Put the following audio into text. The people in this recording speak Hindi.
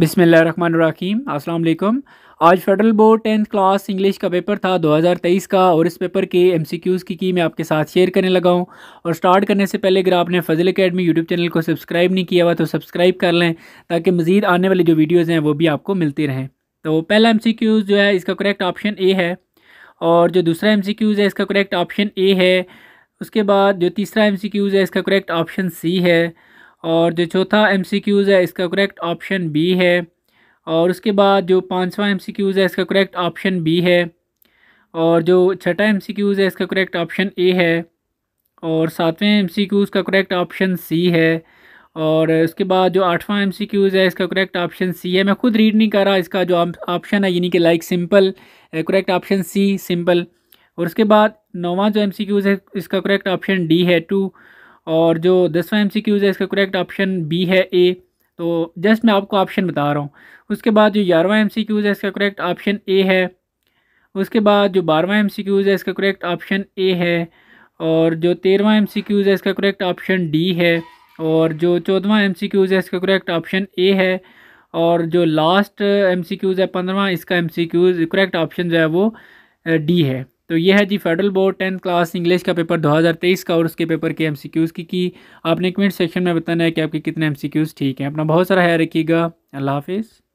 बिसमीम अस्सलाम आज federal board tenth class English का पेपर था 2023 का और इस पेपर के एमसीक्यूज़ की की मैं आपके साथ शेयर करने लगा हूँ और स्टार्ट करने से पहले अगर आपने फजल अकेडमी यूट्यूब चैनल को सब्सक्राइब नहीं किया हुआ तो सब्सक्राइब कर लें ताकि मज़ीद आने वाली जो वीडियोज़ हैं वो भी आपको मिलती रहें तो पहला एम जो है इसका करेक्ट ऑप्शन ए है और जो दूसरा एम है इसका करेक्ट ऑप्शन ए है उसके बाद जो तीसरा एम है इसका करेक्ट ऑप्शन सी है और जो चौथा एम सी क्यूज़ है इसका करेक्ट ऑप्शन बी है और उसके बाद जो पाँचवा एम सी क्यूज़ है इसका करेक्ट ऑप्शन बी है और जो छठा एम सी क्यूज़ है इसका करेक्ट ऑप्शन ए है और सातवें एम सी क्यूज़ का करेक्ट ऑप्शन सी है और उसके बाद जो आठवां एम सी क्यूज़ है इसका करेक्ट ऑप्शन सी है मैं खुद रीड नहीं कर रहा इसका जो ऑप्शन है यानी कि like simple correct option C simple और उसके बाद नौवा जो एम सी क्यूज़ है इसका करेक्ट ऑप्शन डी है टू और जो दसवा एम सी क्यूज़ है इसका करेक्ट ऑप्शन बी है ए तो जस्ट मैं आपको ऑप्शन बता रहा हूँ उसके बाद जो ग्यारहवा एम सी क्यूज़ है इसका करेक्ट ऑप्शन ए है उसके बाद जो बारहवा एम सी क्यूज़ है इसका करेक्ट ऑप्शन ए है और जो तेरहवा एम सी क्यूज़ है इसका करेक्ट ऑप्शन डी है और जो चौदहवा एम सी क्यूज़ है इसका करेक्ट ऑप्शन ए है और जो लास्ट एम सी क्यूज़ है पंद्रवा इसका M C Qs correct option जो है वो डी है तो ये है जी federal board tenth class English का पेपर 2023 का और उसके पेपर के एमसीक्यूज़ की की आपने कमेंट सेक्शन में बताना है कि आपके कितने एमसीक्यूज़ ठीक हैं अपना बहुत सारा है रखिएगा अल्लाह हाफिज़